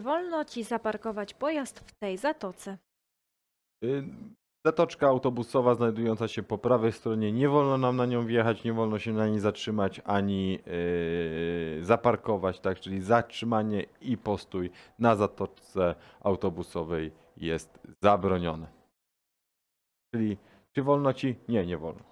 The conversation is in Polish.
Wolno ci zaparkować pojazd w tej zatoce. Y, zatoczka autobusowa znajdująca się po prawej stronie, nie wolno nam na nią wjechać, nie wolno się na niej zatrzymać ani yy, zaparkować, tak? Czyli zatrzymanie i postój na zatoczce autobusowej jest zabronione. Czyli czy wolno ci? Nie, nie wolno.